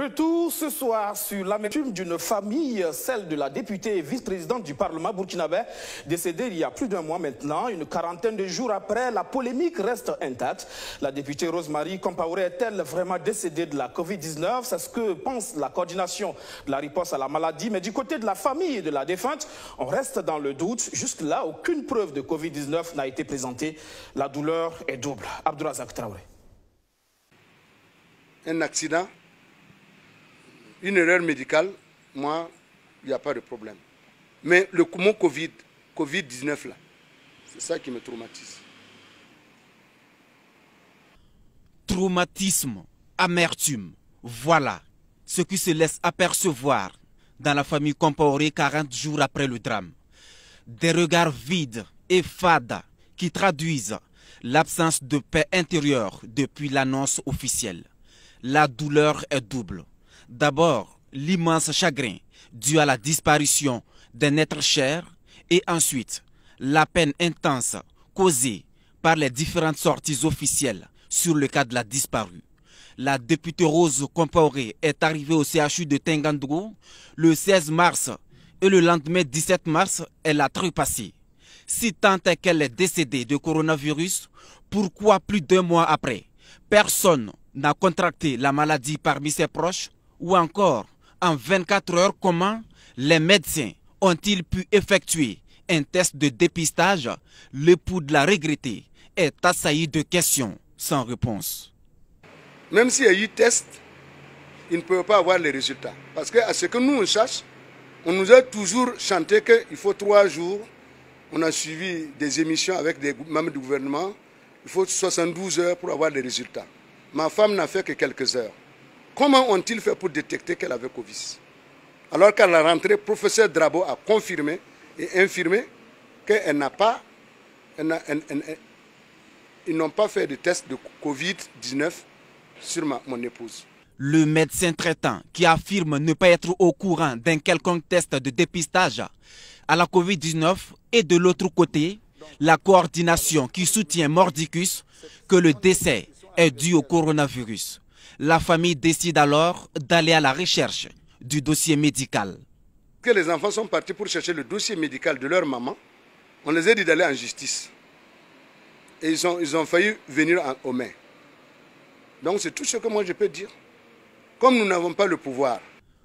Retour ce soir sur l'amertume d'une famille, celle de la députée et vice-présidente du Parlement burkinabé, décédée il y a plus d'un mois maintenant, une quarantaine de jours après, la polémique reste intacte. La députée Rosemary Compaoré est-elle vraiment décédée de la Covid-19 C'est ce que pense la coordination de la riposte à la maladie. Mais du côté de la famille et de la défunte, on reste dans le doute. Jusque-là, aucune preuve de Covid-19 n'a été présentée. La douleur est double. Abdourazak Traoré. Un accident une erreur médicale, moi, il n'y a pas de problème. Mais le mot Covid, Covid-19 là, c'est ça qui me traumatise. Traumatisme, amertume, voilà ce qui se laisse apercevoir dans la famille Compaoré 40 jours après le drame. Des regards vides et fades qui traduisent l'absence de paix intérieure depuis l'annonce officielle. La douleur est double. D'abord, l'immense chagrin dû à la disparition d'un être cher et ensuite la peine intense causée par les différentes sorties officielles sur le cas de la disparue. La députée Rose Compaoré est arrivée au CHU de Tengandougou le 16 mars et le lendemain 17 mars, elle a trépassé. Si tant est qu'elle est décédée de coronavirus, pourquoi plus d'un mois après, personne n'a contracté la maladie parmi ses proches ou encore en 24 heures comment les médecins ont-ils pu effectuer un test de dépistage Le L'époux de la regrettée est assailli de questions sans réponse. Même s'il y a eu test, ils ne peuvent pas avoir les résultats. Parce que à ce que nous on cherche, on nous a toujours chanté qu'il faut trois jours. On a suivi des émissions avec des membres du gouvernement. Il faut 72 heures pour avoir les résultats. Ma femme n'a fait que quelques heures. Comment ont-ils fait pour détecter qu'elle avait Covid Alors qu'à la rentrée, professeur Drabo a confirmé et infirmé qu'elle n'a pas, ils n'ont pas fait de test de Covid-19 sur ma, mon épouse. Le médecin traitant qui affirme ne pas être au courant d'un quelconque test de dépistage à la Covid-19 et de l'autre côté, la coordination qui soutient Mordicus que le décès est dû au coronavirus. La famille décide alors d'aller à la recherche du dossier médical. Que les enfants sont partis pour chercher le dossier médical de leur maman, on les a dit d'aller en justice. Et ils ont, ils ont failli venir en, aux Donc c'est tout ce que moi je peux dire. Comme nous n'avons pas le pouvoir.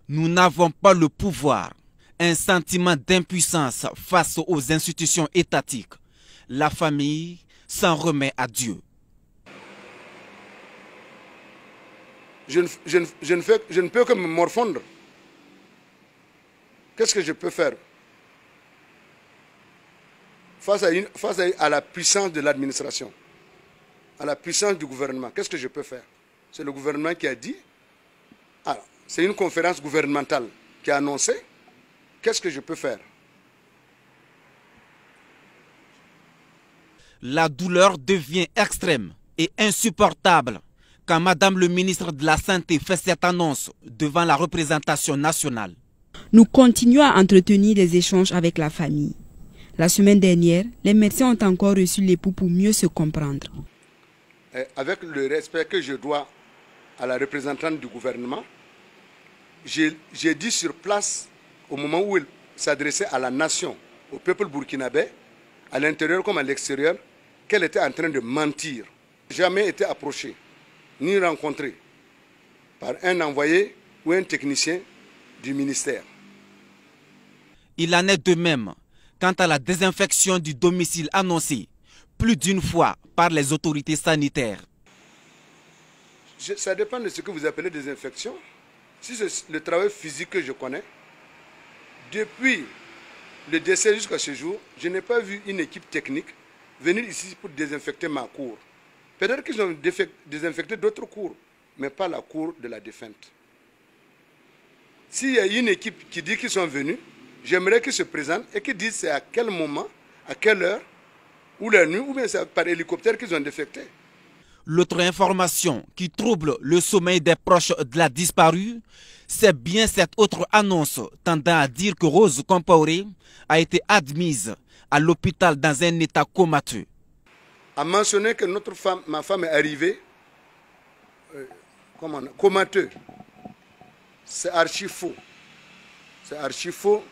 Nous n'avons pas le pouvoir. Un sentiment d'impuissance face aux institutions étatiques. La famille s'en remet à Dieu. je ne, peux que me morfondre. Qu'est-ce que je peux faire face à, face à la puissance de l'administration, à la puissance du gouvernement Qu'est-ce que je peux faire C'est le gouvernement qui a dit, ah, c'est une conférence gouvernementale qui a annoncé, qu'est-ce que je peux faire La douleur devient extrême et insupportable quand Madame le ministre de la Santé fait cette annonce devant la représentation nationale. Nous continuons à entretenir des échanges avec la famille. La semaine dernière, les médecins ont encore reçu l'époux pour mieux se comprendre. Eh, avec le respect que je dois à la représentante du gouvernement, j'ai dit sur place, au moment où elle s'adressait à la nation, au peuple burkinabé, à l'intérieur comme à l'extérieur, qu'elle était en train de mentir. Jamais été approchée ni rencontré par un envoyé ou un technicien du ministère. Il en est de même quant à la désinfection du domicile annoncé plus d'une fois par les autorités sanitaires. ça dépend de ce que vous appelez désinfection. Si c'est le travail physique que je connais, depuis le décès jusqu'à ce jour, je n'ai pas vu une équipe technique venir ici pour désinfecter ma cour. Peut-être qu'ils ont désinfecté d'autres cours, mais pas la cour de la défunte. S'il y a une équipe qui dit qu'ils sont venus, j'aimerais qu'ils se présentent et qu'ils disent c'est à quel moment, à quelle heure, ou la nuit, ou bien c'est par hélicoptère qu'ils ont défecté. L'autre information qui trouble le sommeil des proches de la disparue, c'est bien cette autre annonce tendant à dire que Rose Compaoré a été admise à l'hôpital dans un état comateux a mentionné que notre femme, ma femme est arrivée euh, comment, C'est archi faux. C'est archi faux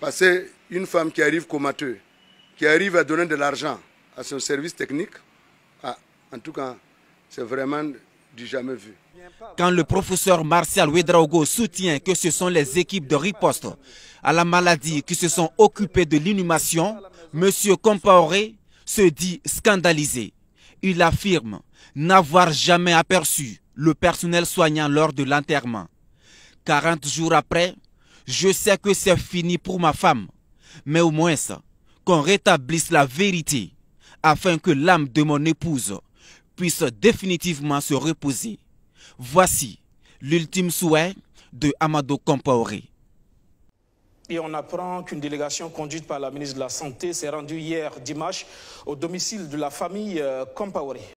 parce qu'une femme qui arrive comateuse, qui arrive à donner de l'argent à son service technique, ah, en tout cas, c'est vraiment du jamais vu. Quand le professeur Martial Ouedraogo soutient que ce sont les équipes de riposte à la maladie qui se sont occupées de l'inhumation, M. Compaoré se dit scandalisé. Il affirme n'avoir jamais aperçu le personnel soignant lors de l'enterrement. 40 jours après, je sais que c'est fini pour ma femme, mais au moins qu'on rétablisse la vérité afin que l'âme de mon épouse puisse définitivement se reposer. Voici l'ultime souhait de Amado Compaoré. Et on apprend qu'une délégation conduite par la ministre de la Santé s'est rendue hier dimanche au domicile de la famille euh, Compaoré.